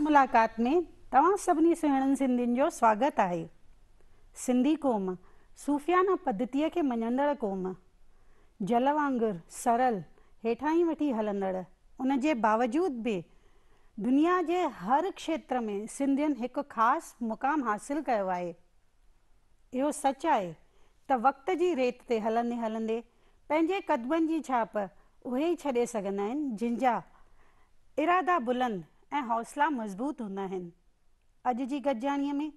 मुलाक़ात में तव्हां सभिनी जो स्वागत है सिंधी क़ौम सूफ़ियाना पद्धति के मनंदड़ क़ौम जल वगुर सरल हेठा ही वी हलंदड़ उन बावजूद भी दुनिया के हर क्षेत्र में सिंधियन एक खास मुक़ाम हासिल किया है यो सच है तो वक़्त की रेत से हलंदे हलंदे कदम की छाप उ छे छॾे जिनजा जिन इरादा बुलंद हौसला मज़बूत हूँ अज की गजानी में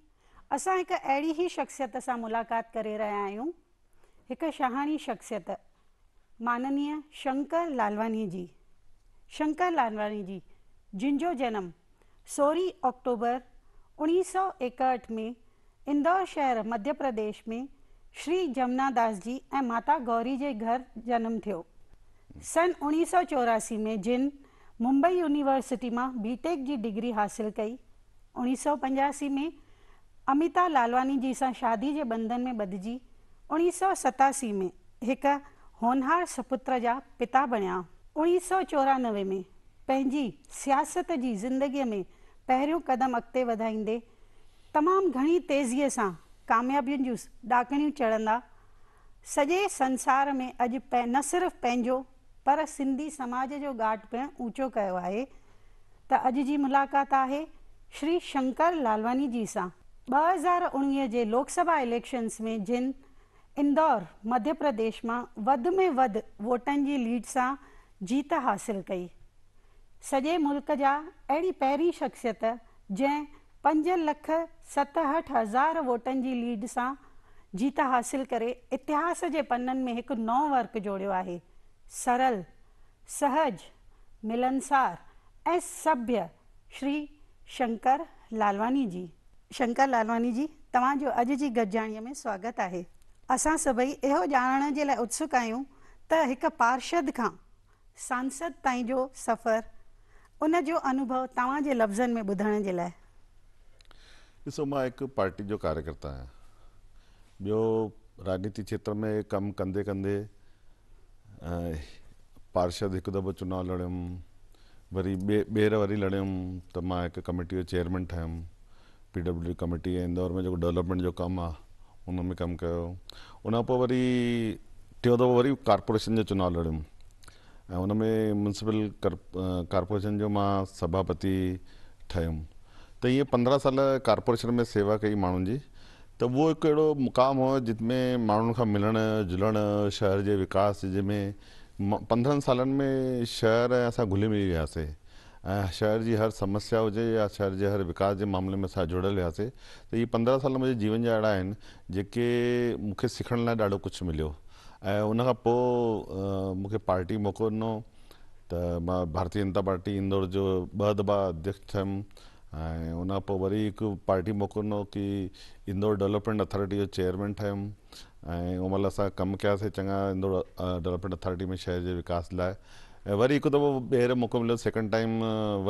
अस एक अड़ी ही शख़्सियत से मुलाक़ात कर रहा आहियूं एक शहानी शख़्सियत माननीय शंकर लालवानी जी शंकर लालवानी जी जिनो जन्म जनम अक्टूबर उन्नीस सौ एकहठ में इंदौर शहर मध्य प्रदेश में श्री जमुना दास जी ए माता गौरी के घर जन्म थो सन उणिवीह सौ चौरासी में जिन मुंबई મુંબઈ યુનિવર્સિટીમાં બીટેકજી डिग्री हासिल कई 1985 में अमिता लालवानी जी से शादी के बंधन में बदजी उणिवीह सौ सतासी में एक होनहार सपुत्र जहा पिता बणिया उ सौ चौरानवे में पैंजी सियासत की जिंदगी में पहिरियों क़दम अगत वधाईंदे तमाम घणी तेजी से कामयाबियुनि जो डाकणी चढ़ंदा सजे संसार में अज न सिर्फ पैं पर सिंधी समाज जो गाट पिण ऊंचो कयो आहे त अॼु जी मुलाक़ात आहे श्री शंकर लालवानी जी सां ॿ हज़ार उणिवीह जे लोकसभा इलेक्शन्स में जिन इंदौर मध्य प्रदेश मां वधि में वधि वोटनि जी लीड सां जीत हासिल कई सॼे मुल्क जा अहिड़ी पहिरीं शख़्सियत जंहिं पंज लख सतहठि हज़ार वोटनि जी लीड सां जीत हासिल करे इतिहास जे पननि में हिकु नओं वर्क जोड़ियो आहे सरल सहज मिलनसार एस सभ्य श्री शंकर लालवानी जी शंकर लालवानी जी तव्हांजो अज की गजाणी में स्वागत है असां सभी इहो ॼाणण जे लाइ उत्सुक आहियूं त एक पार्षद का सांसद ताईं जो सफ़र उन जो अनुभव तव्हांजे लफ्जन में बुधने के लिए ॾिसो मैं एक पार्टी जो कार्यकर्ता है ॿियो राजनीति क्षेत्र में कम कंदे कंदे पार्षद एक दफ़ो चुनाव लड़ियुमि वरी बेहर वरी लड़ियुमि तो मैं एक कमेटी के चेयरमैन ठहियुमि P W D committee Indore में जो डेवलपमेंट जो कम आहे उन में कमु वरी टों दफ़ो वरी कॉर्पोरेशन जो चुनाव लड़ियुमि ऐं हुन में म्यूनसिपल कॉर्पोरेशन जो मां सभापति ठहियुमि तो ये पंद्रह साल कॉर्पोरेशन में सेवा कई मांग जी तो वो एक अड़ो मुक़ाम हो जिसमें मांग का मिलन जुलन शहर के विकास जंहिंमें पंद्रह साल में शहर अस घुले घुली मिली वे शहर की हर समस्या हुए या शहर के हर विकास के मामले में अस जुड़ल हुआसीं तो ये पंद्रह साल मुझे जीवन जा अहिड़ा आहिनि मुख्य मूंखे सिखण लाइ ॾाढो कुझु उन खां पार्टी मौक़ो दिनों त भारतीय जनता पार्टी इंदौर जो ब दफ़ा अध्यक्ष थम એ ઉનાપો વરીક પાર્ટી મકનો કે ઇન્દોર ડેવલપમેન્ટ अथॉरिटी જો ચેરમેન થઈ અમલસા કામ ક્યા સે સંગા ઇન્દોર ડેવલપમેન્ટ અથॉरिटी મે શહેર જે વિકાસ લાય વરી કુ તો બેર મકમલ સેકન્ડ ટાઈમ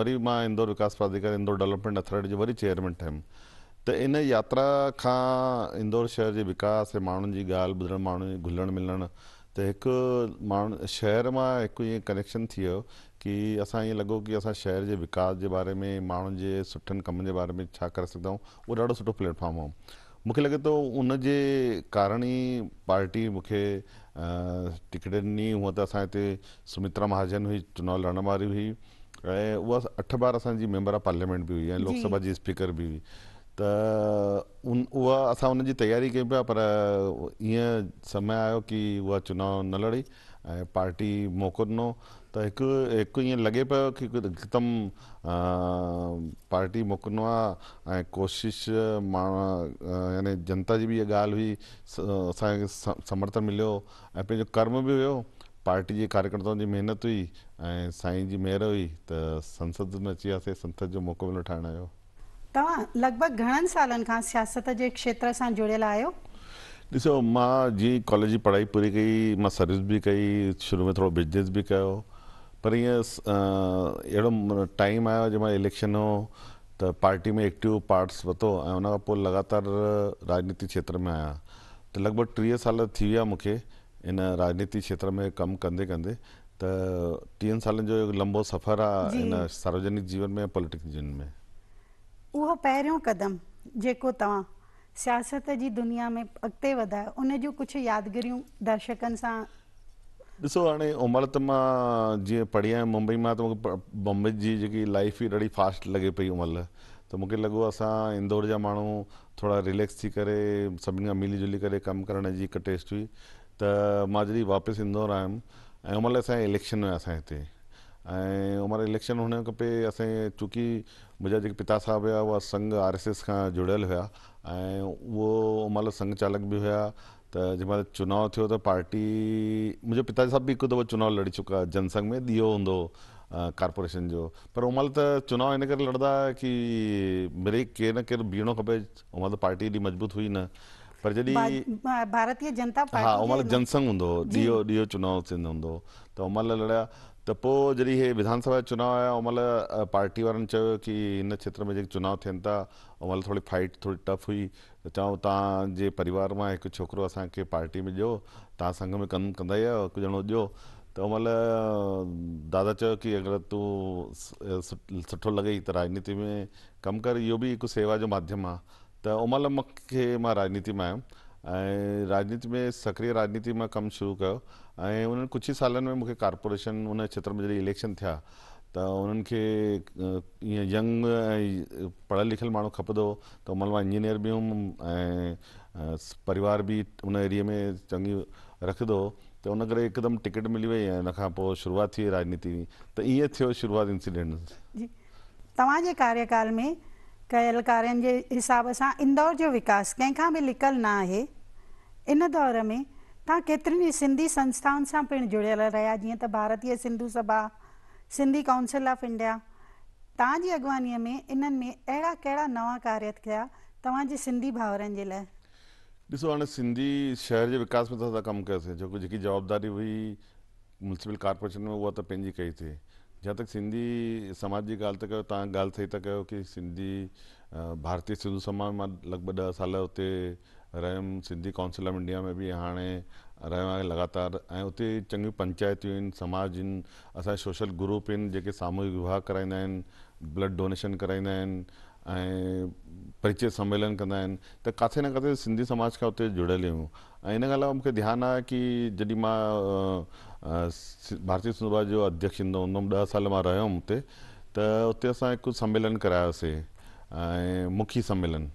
વરી માં ઇન્દોર વિકાસ પ્રાદિકર ઇન્દોર ડેવલપમેન્ટ અથॉरिटी જો વરી ચેરમેન થઈ તો ઇને યાત્રા કા ઇન્દોર શહેર જે વિકાસ મેણની ગાલ બધર માણ ને ઘલણ મિલન તો એક માણ શહેર માં એક કલેક્શન થિયો कि असा ये लगो कि अस शहर के विकास के बारे में माण्हुनि के सुठनि कम के बारे में छा करे सघंदा आहियूं उहो सुठो प्लेटफॉर्म हो मूंखे लगे तो उन कारण ही पार्टी मुख्य टिकट दिनी हुआ तो अस हिते सुमित्रा महाजन हुई चुनाव लड़ने वाली हुई ऐं अठ बार अस मेंबर ऑफ पार्लियामेंट भी हुई है लोकसभा की स्पीकर भी हुई त उन तैयारी क्यों उनजी पर समय आयो कि वह चुनाव न लड़ी पार्टी मौक़ो दिनों तो एक एक ये लगे पे कि एकदम पार्टी मोकनो कोशिश ऐं यानी जनता जी भी ये गाल हुई समर्थन मिलो ऐं कर्म भी हो पार्टी के कार्यकर्ताओं की मेहनत हुई साई की मेहर हुई तो संसद में अची वियासीं संसद जो मौक़ो मिलो ठाण आयो लगभग घणन सालन का सियासत के क्षेत्र से जुड़ियल आयो ॾिसो मां जी कॉलेज की पढ़ाई पूरी कई मां सर्विस भी कई शुरू में थोड़ा बिजनेस भी किया पर ये अड़ो टाइम आयो जंहिं इलेक्शन हो तो पार्टी में एक्टिव पार्ट्स वतो ऐं लगातार राजनीति क्षेत्र में आया तो लगभग टीह साल थी विया इन राजनीति क्षेत्र में कम कंदे कंदे तो टीन साल जो लंबो सफ़र आहे इन सार्वजनिक जीवन में पॉलिटिक्स जीवन में वह पहिरियों क़दम जेको तव्हां सियासत जी दुनिया में अॻिते वधायो उन जूं कुझु यादगिरियूं दर्शकनि दिसो हाँ उमिरि तो मां पढ़ी आया मुंबई में तो बॉम्बे बॉम्बे जी लाइफ हुई ॾाढी फास्ट लगे पी उमल तो मुझे लगो अस इंदौर जा मू थोड़ा रिलैक्स थी करे मिली जुली करे कम करण जी एक टेस्ट हुई तो मां वापस इंदौर आयुमि ए उमल अस इलेक्शन हुया अस इतने उमर इलेक्शन होने खपे अस चूंकि मुंहिंजा जो पिता साहब हुआ वह संघ आर एस एस का जुड़ियल हुआ वो उमल संघ चालक भी हुआ तो जंहिं महिल चुनाव थो तो पार्टी मुंहिंजो पिताजी साहब भी एक दफ़ो चुनाव लड़ी चुका जनसंघ में इहो हों कॉर्पोरेशन जो पर उन महिल तो चुनाव इन करे लड़ंदा की भई केरु न केरु बीहणो खपे उन महिल तो पार्टी एडी मज़बूत हुई न पर जी भारतीय जनता हाँ, पार्टी हा उन जनसंघ हों हो ॾींहो चुनाव थींदो हूंदो त तो उन महिल लड़िया त पोइ जॾहिं विधानसभा चुनाव आया उन महिल पार्टी वारनि कि की क्षेत्र में जेके चुनाव थियनि था उन महिल फाइट थोड़ी टफ हुई तो चऊं परिवार में एक छोकरो अस पार्टी में जो तंग में कम कद ई आहियो तो मल दादा चो कि अगर तू सुठो लगे तो राजनीति में कम कर यो भी एक सेवा जो माध्यम आ तो उमल मुख्य मैं राजनीति में आयु राजनीति में सक्रिय राजनीति में कम शुरू कर कुछ ही साल में मुख्य कॉर्पोरेशन उन क्षेत्र में जो इलेक्शन थे त उन्हनि खे ईअं यंग ऐं लिखल लिखियल माण्हू खपंदो त ओमहिल मां इंजीनियर बि हुउमि ऐं परिवार बि उन एरिए में चङी रखंदो त उन करे हिकदमि टिकट मिली वई ऐं उनखां पोइ शुरूआति थी राजनीति में त ईअं थियो शुरूआति इंसिडेंट जी तव्हांजे कार्यकाल में कयल कार्यनि जे हिसाब सां इंदौर जो विकास कंहिंखां बि लिकल न आहे इन दौर में तव्हां केतिरनि ई सिंधी संस्थाउनि सां पिणु जुड़ियल रहिया जीअं त भारतीय सिंधू सभा सिंधी काउंसिल ऑफ इंडिया तव्हांजी अॻुवानीअ में इन्हनि में अहिड़ा कहिड़ा नवां कार्य क्या तव्हांजे सिंधी भाउरनि जे लाइ ॾिसो हाणे सिंधी शहर के विकास में त असां कमु जवाबदारी हुई म्युनिसिपल कॉर्पोरेशन में उहा त पंहिंजी कई थी जहाँ तक सिंधी समाज की ॻाल्हि था सही था कयो सिंधी भारतीय सिंधु समाज में लगभग दह साल हुते रहियुमि सिंधी काउंसिल ऑफ इंडिया में बि हाणे रहियो आहे लॻातार ऐं हुते चङियूं पंचायतियूं आहिनि समाज आहिनि असांजा सोशल ग्रुप आहिनि जेके सामूहिक विवाह कराईंदा आहिनि ब्लड डोनेशन कराईंदा आहिनि ऐं परिचय सम्मेलन कंदा आहिनि त किथे न किथे सिंधी समाज खां हुते जुड़ियल हुयूं ऐं इनखां अलावा मूंखे ध्यानु आहे की जॾहिं मां भारतीय समुझ जो अध्यक्ष ईंदो हूंदुमि ॾह साल मां रहियो हुयुमि हुते त हुते असां हिकु सम्मेलन करायोसीं ऐं मुखी सम्मेलन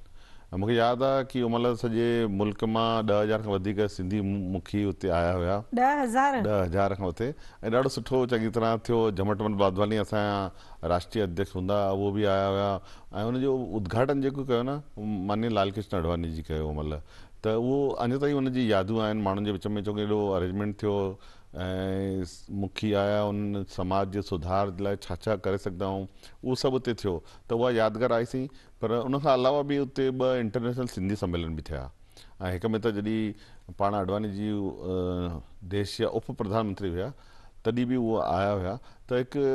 ऐं मूंखे यादि आहे की उन महिल सॼे मुल्क मां ॾह हज़ार खां वधीक सिंधी मुखी हुते आया हुया ॾह हज़ार ॾह हज़ार खां हुते ऐं ॾाढो सुठो चङी तरह थियो झमटमल बाधवानी असांजा राष्ट्रीय अध्यक्ष हूंदा हुआ उहो बि आया हुया ऐं हुनजो उद्घाटन जेको कयो न मान्य लाल कृष्ण अडवानी जी कयो हुन महिल त उहो अञा ताईं हुन जी यादियूं आहिनि माण्हुनि जे विच में छोकी हेॾो अरेंजमेंट थियो ऐं मुखी आया उन समाज जे सुधार लाइ छा छा करे सघदा आहियूं उहो सभु उते थियो त उहा यादगार आईसीं पर उनखां अलावा बि उते ॿ इंटरनेशनल सिंधी सम्मेलन बि थिया ऐं हिक में त जॾहिं पाण अडवाणी जी देश जा उप प्रधानमंत्री हुआ तॾहिं बि उहे आया हुआ त हिकु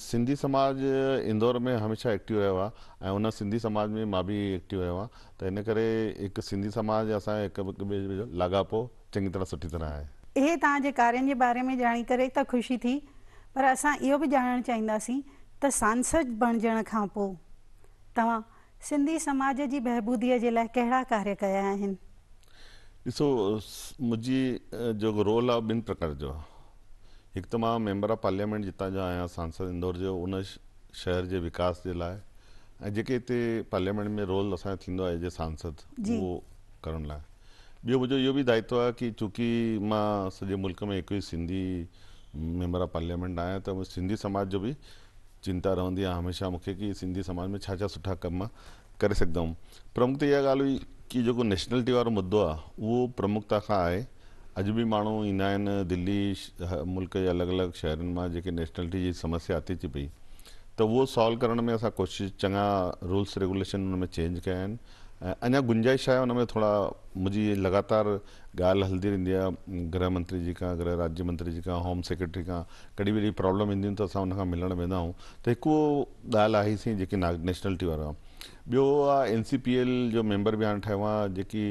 सिंधी समाज इंदौर में हमेशह एक्टिव रहियो आहे ऐं हुन सिंधी समाज में मां बि एक्टिव रहियो आहियां त हिन करे हिकु सिंधी समाज असांजे हिकु ॿिए जो लाॻापो चङी तरह सुठी तरह आहे ये तेज कार्य के बारे में ॼाणी कर ख़ुशी थी पर अस यो भी जानना चाहिंदी तो सांसद बणजण का सिंधी समाज की बहबूदी के लिए कड़ा कार्य क्या आहिनि ॾिसो जो रोल आ बिन प्रकार जो एक तो मैं मां ऑफ पार्लियामेंट जितना जो आया सांसद इंदौर जो उन शहर के विकास के लिए ऐं जेके पार्लियामेंट में रोल असो थींदो आहे सांसद वो करण ला बो मुझे यो भी दायित्व है कि चूंकि मां सजे मुल्क में एक ही सिंधी मेंबर ऑफ पार्लियामेंट आया तो सिंधी समाज जो भी चिंता रहंदी है हमेशा मूंखे कि सिंधी समाज में छा छा सुठा कम कर सदम प्रमुख तो यह गाल हुई कि जो नेशनलिटी वो मुद्दों वो प्रमुखता का है अज भी मूँ इंदा दिल्ली मुल्क के अलग अलग शहर में जी नेशनलिटी की समस्या अचे थी पी तो वो सॉल्व करण में अस कोशिश चंगा रूल्स रेगुलेशन उनमें में चेंज कया અને ગુંજાય શાયાને થોડા મુજીયે લગાતાર ગાલ હલદી રિયા ગ્રામ મંત્રીજી કા ગ્રહ રાજ્ય મંત્રીજી કા હોમ સેક્રેટરી કા કડીબીરી પ્રોબ્લેમ ઇન તો સન કા મિલન વેદા હું તો એકો દાલ આહી સી જકી નાગ નેશનલિટી વરા બ્યો એનસીપીએલ જો મેમ્બર બિહાન ઠાવા જકી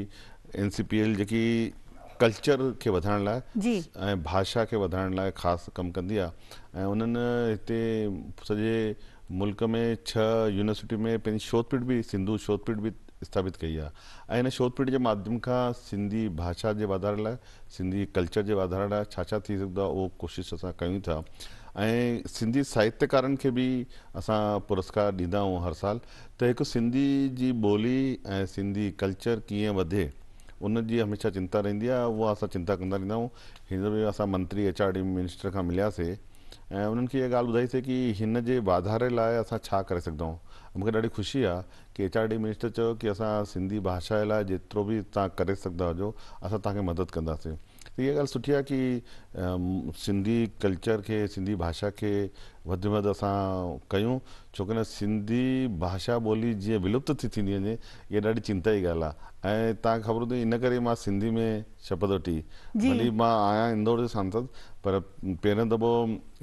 એનસીપીએલ જકી カル ચર કે વધાન લા જી ભાષા કે વધાન લા ખાસ કામ કંદિયા અને ઉનન તે સજે મુલક મે છ યુનિવર્સિટી મે પિન શోధપટ બી સિંધુ શోధપટ બી स्थापित कई है शोधपीठ के शोध पीढ़ी माध्यम का सिंधी भाषा के वाधारे ला सिंधी कल्चर के वाधारे ला थी तो वो कोशिश अस कोशिशि था सिंधी साहित्यकार के भी अस पुरस्कार ॾींदा हर साल तो एक सिंधी जी बोली सिंधी कल्चर किए बधे उन हमेशा चिंता रही वो अस चिंता कहता रहा हूँ हींअर अस मंत्री एच आर डी मिनिस्टर का मिलियासीं ऐं उन्हनि खे इहा ॻाल्हि ॿुधाईसीं की वाधारे लाइ असां छा करे ढी ख़ुशी आ कि एच आर डी मिनिस्टर चयो की असां सिंधी भाषा लाइ जो भी तुम करे सघंदा हुजो मदद कंदासीं त इहा ॻाल्हि सुठी आहे की सिंधी कल्चर खे सिंधी भाषा खे वधि में वधि असां कयूं छो की न सिंधी भाषा ॿोली जीअं विलुप्त थी थींदी वञे इहा ॾाढी चिंता जी ॻाल्हि आहे ऐं तव्हां ख़बर हूंदी इन करे मां सिंधी में शपथ वठी भली मां आहियां इंदौर जो सांसद पर पहिरियों दफ़ो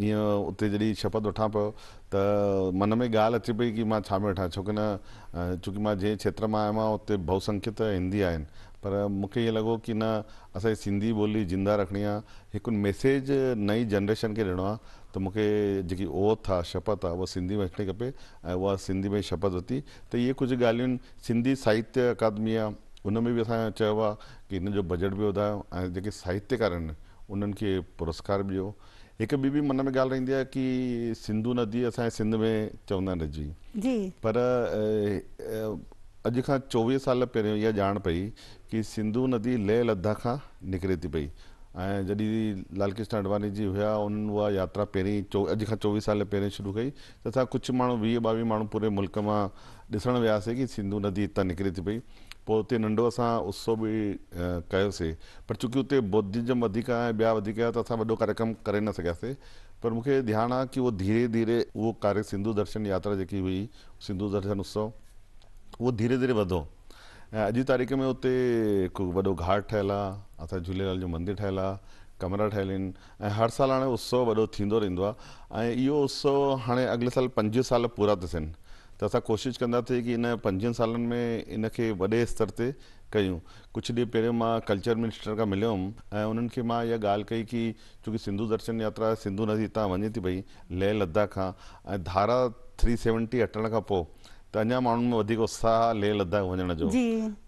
ईअं उते जॾहिं शपथ वठां पियो त मन में ॻाल्हि अचे पई की मां छा में वठां छो की न छोकी मां जंहिं क्षेत्र मां आयो आहियां उते बहुसंख्यत हिंदी आहिनि पर मुख्य ये लगो कि ना अस सिंधी बोली ज़िंदा रखनी एक मैसेज नई जनरेशन के ॾियणो तो मुख्य जी ओथ आ शपथ आ उहा सिंधी में अचणी खपे वह सिंधी में शपथ वी तो ये कुछ गाल सिंधी साहित्य अकादमी आ उन में अस कि चयो जो बजट भी वधायो ऐं साहित्यकार आहिनि पुरस्कार भी हो एक बी भी मन में गाल रही है कि सिंधु नदी अस सिंध में चवंदा जी पर अॼु खां चोवीह साल पे इहा जान पई कि सिंधु नदी लेह लद्दाख का निकिरे थी पई ऐं जॾहिं लालकृष्ण अडवाणी जी हुआ उन्हनि उहा यात्रा पहिरीं चो अॼु खां साल पहिरियों शुरू कई त असां कुझु माण्हू वीह ॿावीह माण्हू पूरे मुल्क में ॾिसणु वियासीं कि सिंधु नदी इतना निकिरे थी पई पोइ हुते नंढो अस उत्सव भी कयोसीं पर चूंकि उतने बौद्धिज़म वधीक आहे कार्यक्रम कर न सघियासीं पर मूंखे ध्यानु आहे की उहो धीरे धीरे वो कार्य सिंधु दर्शन यात्रा जेकी हुई सिंधु दर्शन उत्सव वो धीरे धीरे वधो अज की तारीख़ में उत वो घाट ठहियलु आहे असांजे झूलेलाल जो मंदिर ठहियलु कमरा ठहियल हर साल हाँ उत्सव वो थो रो यो उत्सव हाँ अगले साल पंज साल पूरा थन तो अस कोशिश कोशिशि कंदासीं इन पंज साल में इनके वे स्तर से क्यों कुछ ढी पे कल्चर मिनिस्टर का मिलियो ए ऐं उन्हनि खे कई दर्शन यात्रा सिंधु नदी इतना वजे थी पी लेह लद्दाख धारा थ्री सेवेंटी हटण का पोइ तो अञा माण्हुनि में उत्साह लेह लद्दाख वञण जो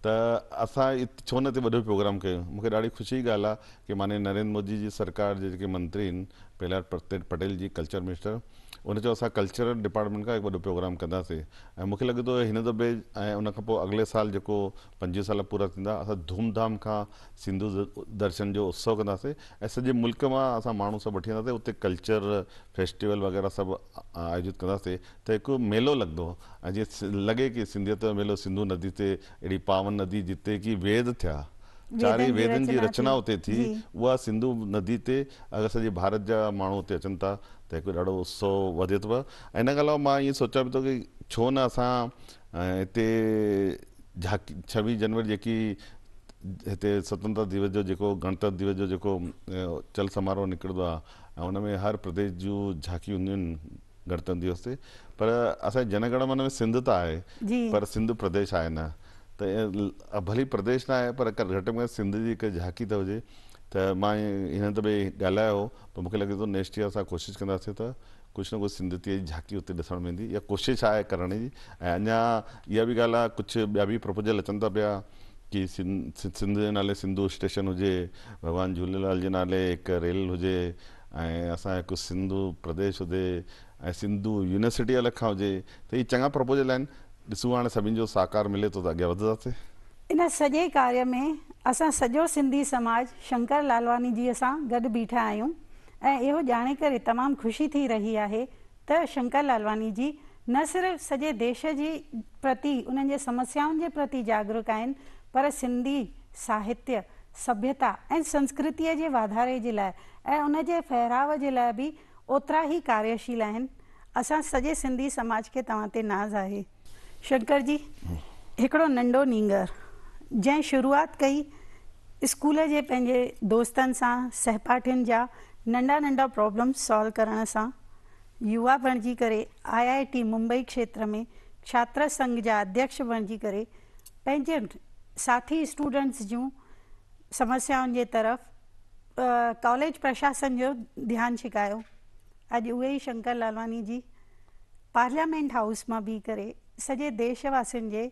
त छो न ते प्रोग्राम कयो मूंखे ॾाढी ख़ुशी जी ॻाल्हि आहे की नरेंद्र मोदी जी सरकार जे मंत्री आहिनि प्रहलाद पटेल जी कल्चर मिनिस्टर उन जो असां कल्चर डिपार्टमेंट खां हिकु वॾो प्रोग्राम कंदासीं ऐं मूंखे लॻे थो हिन दफ़े ऐं उनखां पोइ अॻिले साल जेको पंजुवीह साल पूरा थींदा असां धूमधाम खां सिंधु दर्शन जो उत्सव कंदासीं ऐं सॼे मुल्क मां असां माण्हू सभु वठी वेंदासीं उते कल्चर फेस्टिवल वग़ैरह सभु आयोजित कंदासीं त हिकु मेलो लॻंदो ऐं जीअं लॻे की सिंधीयत जो मेलो सिंधु नदी ते अहिड़ी पावन नदी जिते की वैद थिया चारई वैदनि जी रचना हुते थी उहा सिंधु नदी ते अगरि सॼे भारत जा माण्हू हुते अचनि था जेको ॾाढो उत्सव वधे थो पियो इन खां अलावा मां ईअं सोचां पई थो की छो न असां हिते झांकी छवीह जनवरी जेकी हिते स्वतंत्रता दिवस जो जेको गणतंत्र दिवस जो जेको चल समारोह निकिरंदो आहे ऐं में हर प्रदेश जूं झाकी हूंदियूं आहिनि गणतंत्र दिवस ते पर असांजे जनगण मन में सिंध त आहे पर सिंध प्रदेश आहे न त भली प्रदेश न आहे पर घटि में घटि सिंध जी हिकु झांकी त हुजे तो मां हिन दफ़े ॻाल्हायो त मूंखे लगे तो नेक्स्ट ईयर अस कोशिश कंदासीं त कुझु न कुछ सिंधियतीअ की झांकी हुते ॾिसण में ईंदी इहा कोशिशि आहे करण की ऐं अञा भी गाल कुछ आहे भी प्रपोजल अचन था पाया कि सिंध सिंध के नाले सिंधु स्टेशन हुए भगवान झूलेलाल के नाले एक रेल हुजे ऐं असांजो प्रदेश हुजे सिंधु यूनिवर्सिटी अलॻि खां हुजे त इहे चङा प्रपोजल आहिनि ॾिसूं हाणे सभिनि साकार मिले तो अगर अॻियां इन सजे कार्य में असा सजो सिंधी समाज शंकर लालवानी जी से गड बीठा आयो ऐं जाने ॼाणे करे ख़ुशी थी रही है त शंकर लालवानी जी न सिर्फ सजे देश जी प्रति उन समस्याओं के प्रति जागरूक आन पर सिंधी साहित्य सभ्यता ए संस्कृति के वाधारे के लिए ऐं उन फहराव के लिए भी ओतरा ही कार्यशील आहिनि सजे सिंधी समाज के तव्हां नाज़ है शंकर जी एक नंढो नींगर जै शुरुआत कई स्कूल के पैं दोस्त सां सहपाठियुनि जा नंढा नंढा प्रॉब्लम सॉल्व करण सा युवा आई करे आईआईटी मुंबई क्षेत्र में छात्र संघ जा अध्यक्ष बण करे पंहिंजे साथी स्टूडेंट्स जो समस्याओं के तरफ़ कॉलेज प्रशासन जो ध्यान छिकायो अज उ शंकर लालवानी जी पार्लियामेंट हाउस में बीह करे सजे देशवासियों के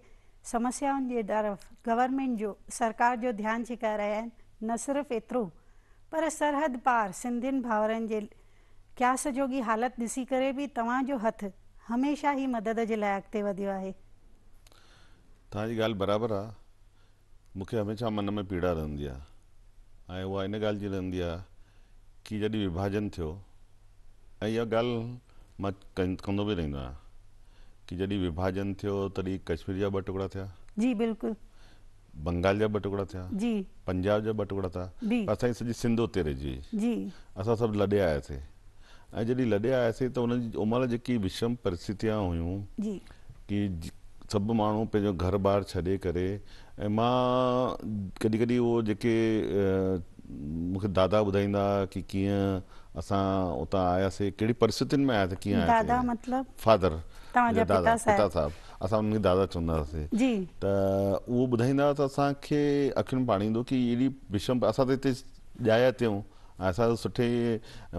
समस्याउनि जे तरफ़ गवर्नमेंट जो सरकार जो ध्यानु छिकाए रहिया आहिनि न सिर्फ़ु एतिरो पर सरहद पार सिंधियुनि भाउरनि जे क्यास जोगी हालति ॾिसी करे बि तव्हांजो हथ हमेशह ई मदद जे लाइ अॻिते वधियो आहे तव्हांजी ॻाल्हि बराबरि आहे मूंखे हमेशह मन में पीड़ा रहंदी आहे ऐं उहा इन ॻाल्हि जी रहंदी आहे की जॾहिं विभाजन थियो ऐं इहा ॻाल्हि मां कंदो बि रहंदो आहियां કે જડી વિભાજન થયો તડી કશ્મીર જા બ ટુકડા जी बिल्कुलु बंगाल जा ॿ थिया जी पंजाब जा ॿ टुकड़ा थिया जी। असांजी सॼी सिंध उते रहिजी वई जी असां सभु लॾे आयासीं ऐं जॾहिं लॾे आयासीं उन महिल जेकी विषम परिस्थितियां हुयूं जी की ज- सभु माण्हू पंहिंजो घर बार छॾे करे ऐं मां कॾहिं कॾहिं उहो जेके अ, मूंखे दादा ॿुधाईंदा की कीअं असां उतां आयासीं कहिड़ी परिस्थितियुनि में आयासीं कीअं दादा मतलब फादर दादा पीता साहिब असां हुनखे दादा चवंदा हुआसीं त उहो ॿुधाईंदा असांखे अखियुनि की अहिड़ी असां त हिते ॼाया असां सुठे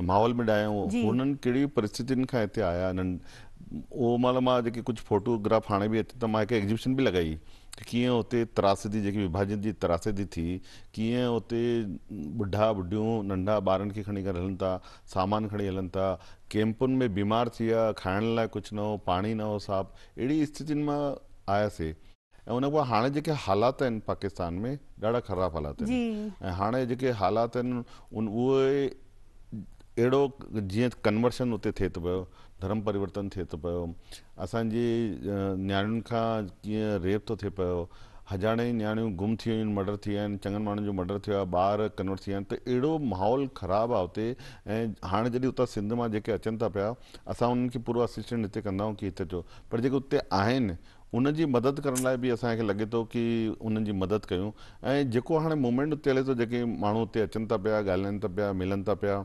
माहौल में ॾाहियऊं हुननि कहिड़ी परिस्थितियुनि खां हिते आया वो मतलब मैं ਕਿ ਕੁਝ ਫੋਟੋਗ੍ਰਾਫ ਆਣੇ ਵੀ ਤੇ ਮੈਂ ਕੇ ਐਗजीबिशन भी लगाई कि हुते त्रासदी जी विभाजन की त्रासदी थी कि उत बुढ़ा ॿुढियूं नंढा बार खी कर हलन था सामान खड़ी हलन था कैंपुन में बीमार थी विया ला कुछ न हो पानी न हो साफ़ अड़ी स्थिति में आयासीं उन हाँ जो हालात आहिनि पाकिस्तान में ढा ख़राब हालात आहिनि हाँ जो हालात आहिनि उन उहे अहिड़ो कन्वर्शन उत थे तो धर्म परिवर्तन थे तो पो असांजी न्याणियों का कीअं रेप तो थे पो हजार ही न्याणी गुम थी वियूं मर्डर थी विया आहिनि चङनि जो मर्डर थे बार कन्वर्ट थी तो अड़ो माहौल खराब आ उत हाँ हाणे जॾहिं सिंध में जो अचन था पाया अस उन पूरा पूरो असिस्टेंट हिते कंदाऊं कि इतने थियो पर जो उते आहिनि उनजी मदद कर भी अस लगे तो कि की मदद क्यों ऐं हाँ मूवमेंट उते हले तो जो माण्हू हुते अचन था पाया ॻाल्हाइनि था पिया था पाया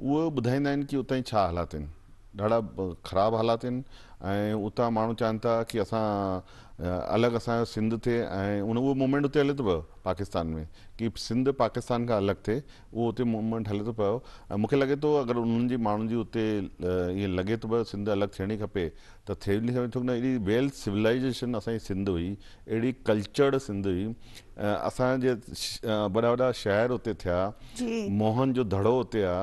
वो ॿुधाईंदा कि उत हालात हैं ઢડબ ખરાબ હાલત એ ઉતા માણો ચાંતા કે આસા અલગ આ સંધ થી એ ઓ મોમેન્ટ ઓતેલે તો પાકિસ્તાન મે કેપ સંધ પાકિસ્તાન કા અલગ થે ઓતે મોમેન્ટ હલે તો મકે લાગે તો અગર ઉનજી માણજી ઓતે યે લાગે તો સંધ અલગ થેણી ખપે તો થેલી તો ના એડી બેલ સિવિલાઈઝેશન આસાઈ સંધ હી એડી カル ચર સંધ હી આસા જે બડા બડા શહેર ઓતે થા જી મોહન જો ઢડો ઓતે આ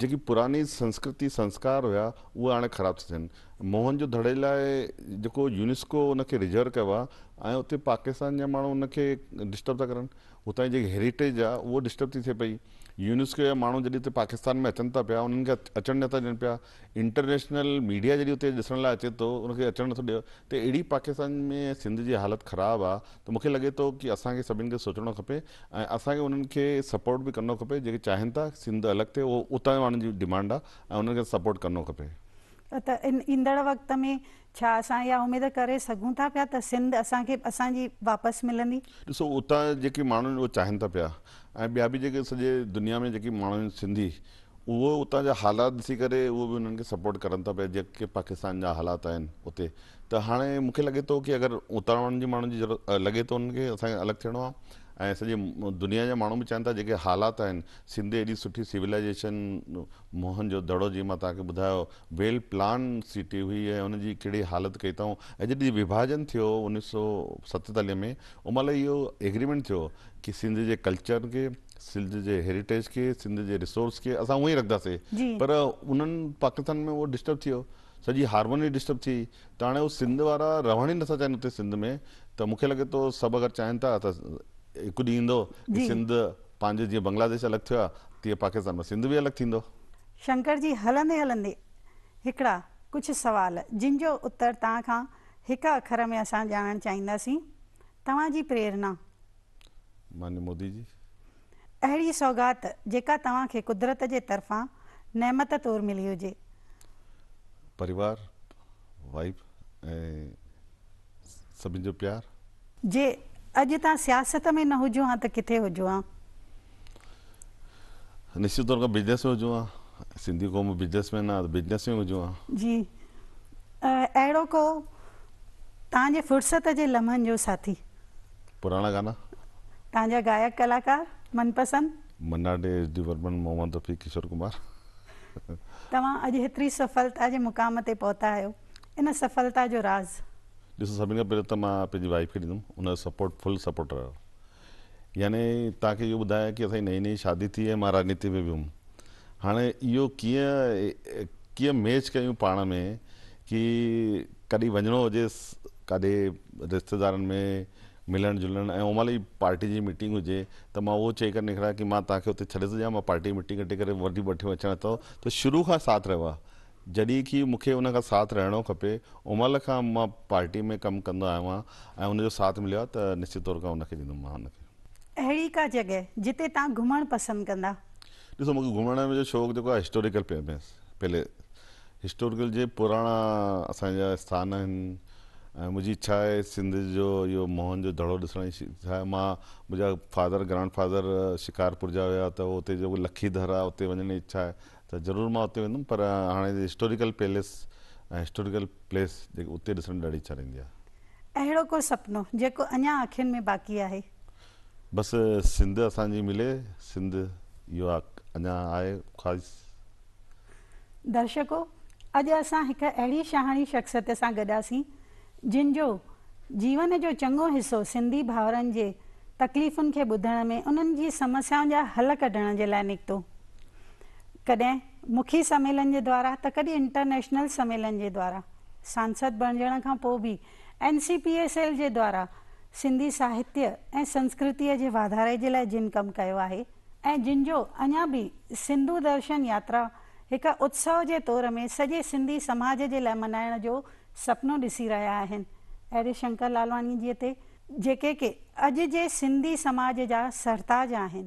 जेकी पुरानी संस्कृति संस्कार हुआ उहे हाणे ख़राब था थियनि मोहन जो धड़े लाइ जेको यूनेस्को उन रिजर्व कयो आहे ऐं हुते पाकिस्तान जा माण्हू उनखे डिस्टर्ब था करनि हुतां जी जेकी हेरिटेज आहे उहा डिस्टर्ब थी थिए पई यूनिस्को जा माण्हू जॾहिं हुते पाकिस्तान में अचनि था पिया उन्हनि खे अचणु नथा ॾियनि पिया इंटरनेशनल मीडिया जॾहिं हुते ॾिसण लाइ अचे थो उनखे अचणु नथो ॾियो त अहिड़ी पाकिस्तान में सिंध जी हालत ख़राबु आहे त मूंखे लॻे थो की असांखे सभिनि खे सोचणो खपे ऐं असांखे उन्हनि खे सपोर्ट बि करिणो खपे जेके चाहिनि था सिंध अलॻि थिए उहो उतां माण्हुनि जी डिमांड आहे ऐं उन्हनि खे सपोट करणु खपे त इन ईंदड़ वक़्त में छा असां इहा उमेद करे सघूं था पिया त सिंध असांखे असांजी वापसि मिलंदी ॾिसो उतां जेके माण्हू आहिनि उहे चाहिनि था पिया ऐं ॿिया बि जेके सॼे दुनिया में जेके माण्हू आहिनि सिंधी उहे उतां जा हालात ॾिसी करे उहे बि उन्हनि खे सपोर्ट करनि था पिया जेके पाकिस्तान जा हालात आहिनि उते त हाणे मूंखे लॻे थो की अगरि उतां वञनि जे माण्हुनि जी ज़रूरत लॻे थो उन्हनि खे असांखे अलॻि थियणो आहे ऐं सॼे दुनिया जा माण्हू बि चाहिनि था जेके हालात आहिनि सिंधी एॾी सुठी सिविलाइजेशन मोहन जो दड़ो जीअं मां तव्हांखे ॿुधायो वेल प्लान सिटी हुई ऐं हुनजी कहिड़ी हालति कई अथऊं ऐं जॾहिं विभाजन थियो उणिवीह सौ सतेतालीह में उन महिल इहो एग्रीमेंट थियो कि सिंध जे कल्चर खे सिंध जे हेरिटेज खे सिंध जे रिसोर्स खे असां उहे ई रखंदासीं पर उन्हनि पाकिस्तान में उहो डिस्टर्ब थी वियो सॼी हारमोनी डिस्टर्ब थी त हाणे उहो सिंध वारा रहण ई नथा चाहिनि हुते सिंध में त मूंखे लॻे थो सभु अगरि चाहिनि था त एक ॾींहुं ईंदो सिंध पंहिंजो जीअं बांग्लादेश अलग थे आहे पाकिस्तान में सिंध भी अलग थी शंकर जी हलंदे हलंदे हिकिड़ा कुछ सवाल जिन जो उत्तर तक अखर में अस जान चाहिंदी तवी प्रेरणा मान्य मोदी जी अड़ी सौगात जेका तव्हांखे कुदरत जे तरफ़ां नेमत तौरु मिली हुए परिवार वाइफ ए, सभिनि जो प्यार जे अॼु तव्हां में न हुजो हा किथे हुजो निश्चित तौर खां बिजनेस में हुजो सिंधी क़ौम बिजनेसमैन आहे बिजनेस में हुजो हा जी अहिड़ो को तव्हांजे फुर्सत जे लम्हनि जो साथी पुराणा गाना तव्हांजा गायक कलाकार मनपसंद मन्ना डे एस डी वर्मन मोहम्मद रफ़ी किशोर कुमार तव्हां अॼु हेतिरी सफलता जे मुक़ाम ते पहुता आहियो इन सफलता जो राज़ ॾिसो सभिनी खां पहिरियों त मां पंहिंजी वाइफ खे ॾींदुमि उनजो सपोट फुल सपोट रहियो यानी तव्हांखे इहो ॿुधायो की असांजी नईं नईं शादी थी आहे मां राजनीति में वियुमि हाणे इहो कीअं कीअं मैच कयूं पाण में की कॾहिं वञिणो हुजेसि काॾे रिश्तेदारनि में मिलणु जुलणु ऐं उन महिल ई पार्टी जी मीटिंग हुजे त मां उहो चई करे निकिरां की मां तव्हांखे हुते छॾे थो ॾियां मां पार्टी मीटिंग कढी करे वरी वठी त शुरू खां साथ रहियो आहे जडी की मुख्य साथ रहणो खपे उमल का मां पार्टी में कम कंदो आयो आहियां ऐं उनजो साथ मिलियो त निश्चित तौर पर उनखे ॾींदुमि मां हुनखे अहिड़ी का जगह जिते तव्हां घुमणु पसंद कंदा ॾिसो मूंखे घुमण जो हिस्टोरिकल प्लेस पहले हिस्टोरिकल जे पुराना असांजा स्थान हैं मुझी इच्छा है सिंध जो यो मोहन जो दड़ो ॾिसण मां फादर ग्रांड फादर शिकारपुर जा हुआ तो उहो हुते लखीधर उते वञण इच्छा है त वेंदुमि पर हाणेरिकलेस ऐं अहिड़ो को सपनो जेको अञा दर्शको अहिड़ी शहाणी शख़्सियत सां गॾासीं जिन जो जीवन जो चङो हिसो सिंधी भाउरनि जे तकलीफ़ुनि खे ॿुधण में उन्हनि जी समस्याऊं जा हल कढण जे लाइ निकितो કડે મુખી સમેલન જે દ્વારા તકડી ઇન્ટરનેશનલ સમેલન જે દ્વારા સંસદ બળજના કા પો બી એનસીપીએસએલ જે દ્વારા સિંધી સાહિત્ય એ સંસ્કૃતિ જે વાધારા જેલા જિનકમ કયવા હે એ જિનજો અન્યા બી સિંધુ દર્શન યાત્રા એક ઉત્સવ જે તોરમે સજે સિંધી સમાજ જે લે મનાણ જો સપનો દિસી રહ્યા હે એ શ્રી શંકર લાલવાણી જીતે જે કે કે અજે જે સિંધી સમાજ જા સરતાજા હે